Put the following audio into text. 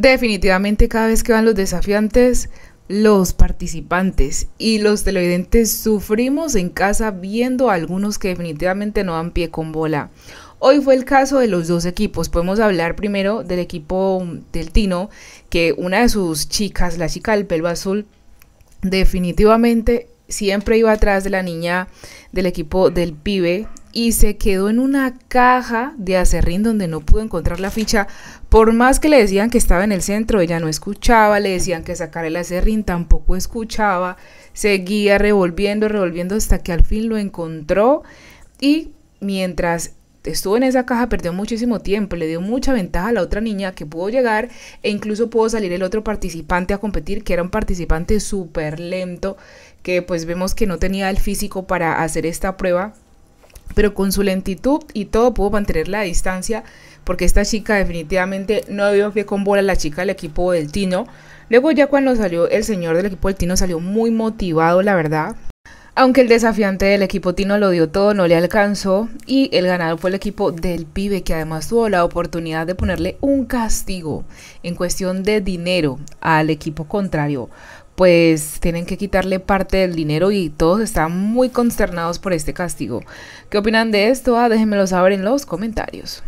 Definitivamente cada vez que van los desafiantes, los participantes y los televidentes sufrimos en casa viendo a algunos que definitivamente no dan pie con bola. Hoy fue el caso de los dos equipos. Podemos hablar primero del equipo del Tino, que una de sus chicas, la chica del pelo azul, definitivamente siempre iba atrás de la niña del equipo del pibe y se quedó en una caja de acerrín donde no pudo encontrar la ficha. Por más que le decían que estaba en el centro, ella no escuchaba, le decían que sacara el acerrín, tampoco escuchaba. Seguía revolviendo, revolviendo hasta que al fin lo encontró y mientras estuvo en esa caja perdió muchísimo tiempo, le dio mucha ventaja a la otra niña que pudo llegar e incluso pudo salir el otro participante a competir, que era un participante súper lento, que pues vemos que no tenía el físico para hacer esta prueba pero con su lentitud y todo pudo mantener la distancia porque esta chica definitivamente no un pie con bola la chica del equipo del Tino. Luego ya cuando salió el señor del equipo del Tino salió muy motivado, la verdad, aunque el desafiante del equipo Tino lo dio todo, no le alcanzó y el ganador fue el equipo del pibe que además tuvo la oportunidad de ponerle un castigo en cuestión de dinero al equipo contrario, pues tienen que quitarle parte del dinero y todos están muy consternados por este castigo. ¿Qué opinan de esto? Ah, déjenmelo saber en los comentarios.